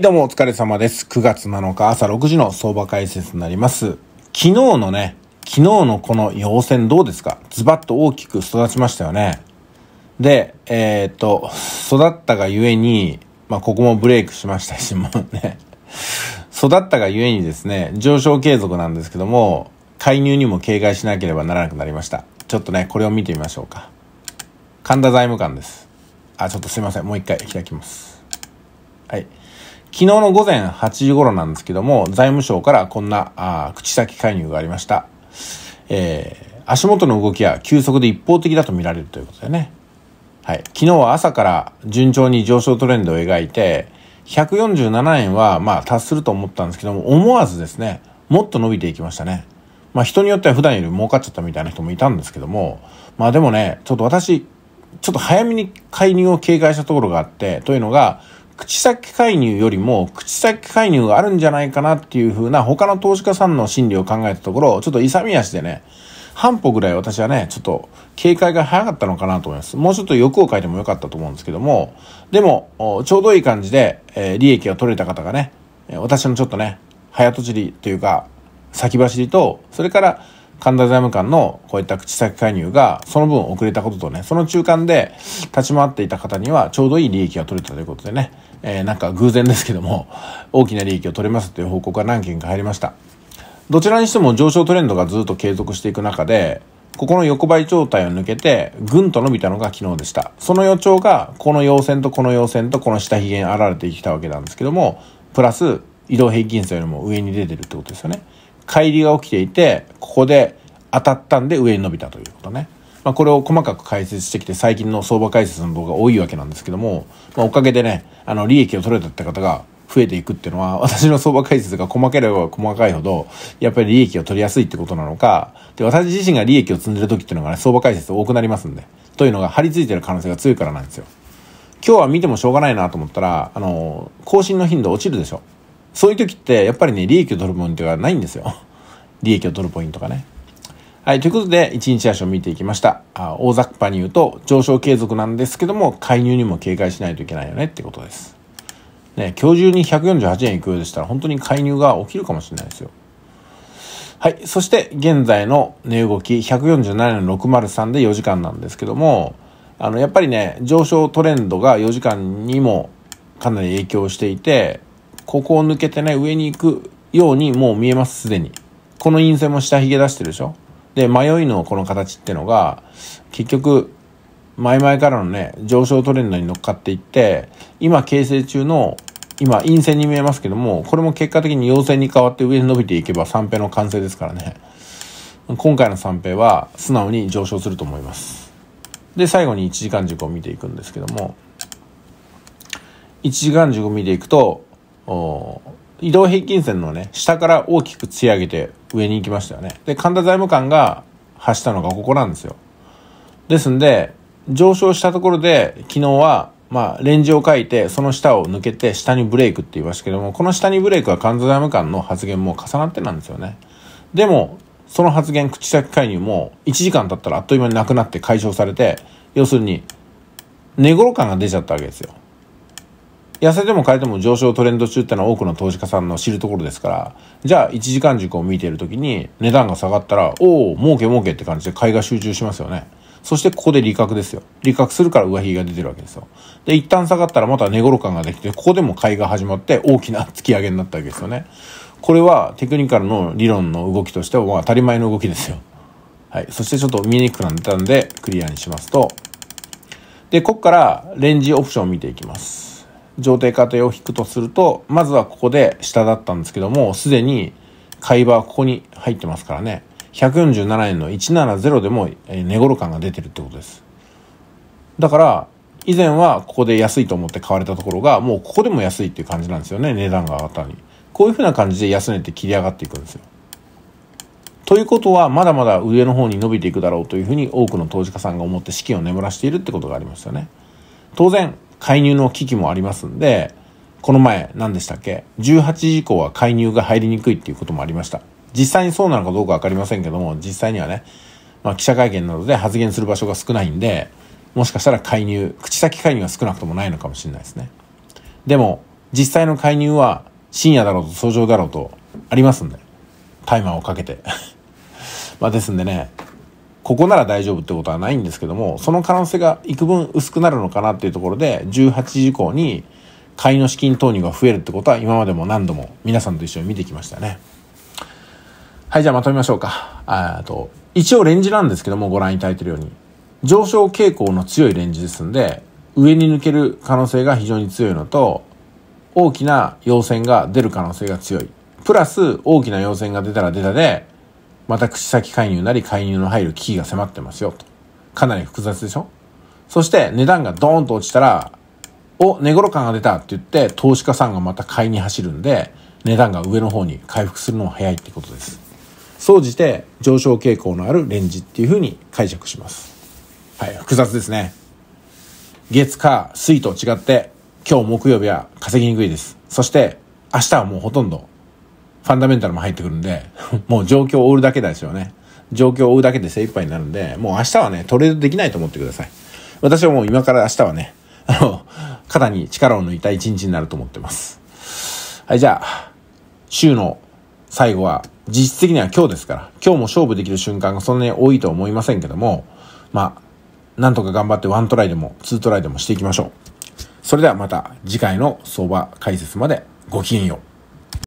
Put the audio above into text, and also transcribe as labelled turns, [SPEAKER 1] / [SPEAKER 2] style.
[SPEAKER 1] どうもお疲れ様です。9月7日朝6時の相場解説になります。昨日のね、昨日のこの陽線どうですかズバッと大きく育ちましたよね。で、えー、っと、育ったがゆえに、まあ、ここもブレイクしましたし、もうね、育ったがゆえにですね、上昇継続なんですけども、介入にも警戒しなければならなくなりました。ちょっとね、これを見てみましょうか。神田財務官です。あ、ちょっとすいません。もう一回開きます。はい。昨日の午前8時頃なんですけども、財務省からこんなあ口先介入がありました。えー、足元の動きは急速で一方的だと見られるということでね。はい。昨日は朝から順調に上昇トレンドを描いて、147円はまあ達すると思ったんですけども、思わずですね、もっと伸びていきましたね。まあ人によっては普段より儲かっちゃったみたいな人もいたんですけども、まあでもね、ちょっと私、ちょっと早めに介入を警戒したところがあって、というのが、口先介入よりも口先介入があるんじゃないかなっていう風な他の投資家さんの心理を考えたところ、ちょっと勇み足でね、半歩ぐらい私はね、ちょっと警戒が早かったのかなと思います。もうちょっと欲を書いてもよかったと思うんですけども、でも、ちょうどいい感じで、えー、利益が取れた方がね、私のちょっとね、早とちりというか、先走りと、それから、神田財務官のこういった口先介入がその分遅れたこととね、その中間で立ち回っていた方にはちょうどいい利益が取れたということでね、えー、なんか偶然ですけども、大きな利益を取れますという報告が何件か入りました。どちらにしても上昇トレンドがずっと継続していく中で、ここの横ばい状態を抜けて、ぐんと伸びたのが昨日でした。その予兆が、この陽線とこの陽線とこの下髭に現れてきたわけなんですけども、プラス移動平均線よりも上に出てるってことですよね。乖離が起きていて、ここで当たったんで上に伸びたということね。まあ、これを細かく解説してきて、最近の相場解説の動画多いわけなんですけども、まあ、おかげでね、あの、利益を取れたって方が増えていくっていうのは、私の相場解説が細ければ細かいほど、やっぱり利益を取りやすいってことなのか、で、私自身が利益を積んでる時っていうのがね、相場解説多くなりますんで、というのが張り付いてる可能性が強いからなんですよ。今日は見てもしょうがないなと思ったら、あの、更新の頻度落ちるでしょ。そういう時って、やっぱりね、利益を取るポイントがないんですよ。利益を取るポイントがね。はい、ということで、一日足を見ていきました。あ大雑把に言うと、上昇継続なんですけども、介入にも警戒しないといけないよねってことです。ね、今日中に148円いくようでしたら、本当に介入が起きるかもしれないですよ。はい。そして、現在の値動き、147.603で4時間なんですけども、あの、やっぱりね、上昇トレンドが4時間にもかなり影響していて、ここを抜けてね、上に行くようにもう見えます、すでに。この陰線も下髭出してるでしょで、迷いのこの形ってのが、結局、前々からのね、上昇トレンドに乗っかっていって、今形成中の、今陰線に見えますけども、これも結果的に陽線に変わって上に伸びていけば三平の完成ですからね。今回の三平は素直に上昇すると思います。で、最後に1時間軸を見ていくんですけども、1時間軸を見ていくと、移動平均線のね、下から大きく突き上げて上に行きましたよね。で、神田財務官が発したのがここなんですよ。ですんで、上昇したところで、昨日は、まあ、レンジを書いて、その下を抜けて、下にブレイクって言いましたけども、この下にブレイクは神田財務官の発言も重なってなんですよね。でも、その発言、口先介入も、1時間経ったらあっという間になくなって解消されて、要するに、寝頃感が出ちゃったわけですよ。痩せても変えても上昇トレンド中ってのは多くの投資家さんの知るところですから、じゃあ1時間軸を見ている時に値段が下がったら、おお、儲け儲けって感じで買いが集中しますよね。そしてここで利確ですよ。利確するから上髭が出てるわけですよ。で、一旦下がったらまた値頃感ができて、ここでも買いが始まって大きな突き上げになったわけですよね。これはテクニカルの理論の動きとしては、まあ当たり前の動きですよ。はい。そしてちょっと見にくくなったんで、クリアにしますと。で、ここからレンジオプションを見ていきます。上定過程を引くとすると、まずはここで下だったんですけども、すでに買い場はここに入ってますからね。147円の170でも値頃感が出てるってことです。だから、以前はここで安いと思って買われたところが、もうここでも安いっていう感じなんですよね。値段が上がったのに。こういうふうな感じで安値って切り上がっていくんですよ。ということは、まだまだ上の方に伸びていくだろうというふうに多くの投資家さんが思って資金を眠らしているってことがありましたね。当然、介入の危機もありますんで、この前何でしたっけ ?18 時以降は介入が入りにくいっていうこともありました。実際にそうなのかどうかわかりませんけども、実際にはね、まあ、記者会見などで発言する場所が少ないんで、もしかしたら介入、口先介入は少なくともないのかもしれないですね。でも、実際の介入は深夜だろうと早朝だろうとありますんで、タイマーをかけて。まあですんでね、ここなら大丈夫ってことはないんですけども、その可能性が幾分薄くなるのかなっていうところで、18時以降に買いの資金投入が増えるってことは今までも何度も皆さんと一緒に見てきましたね。はい、じゃあまとめましょうか。と、一応レンジなんですけども、ご覧いただいているように。上昇傾向の強いレンジですんで、上に抜ける可能性が非常に強いのと、大きな陽線が出る可能性が強い。プラス、大きな陽線が出たら出たで、また口先介入なり介入の入る危機が迫ってますよと。かなり複雑でしょそして値段がドーンと落ちたら、お、値頃感が出たって言って投資家さんがまた買いに走るんで、値段が上の方に回復するのが早いってことです。総じて上昇傾向のあるレンジっていうふうに解釈します。はい、複雑ですね。月火水と違って今日木曜日は稼ぎにくいです。そして明日はもうほとんどファンダメンタルも入ってくるんで、もう状況を追うだけですよね。状況を追うだけで精一杯になるんで、もう明日はね、トレードできないと思ってください。私はもう今から明日はね、あの、肩に力を抜いた一日になると思ってます。はい、じゃあ、週の最後は、実質的には今日ですから、今日も勝負できる瞬間がそんなに多いとは思いませんけども、まあ、なんとか頑張って1トライでも2トライでもしていきましょう。それではまた次回の相場解説までごきげんよう。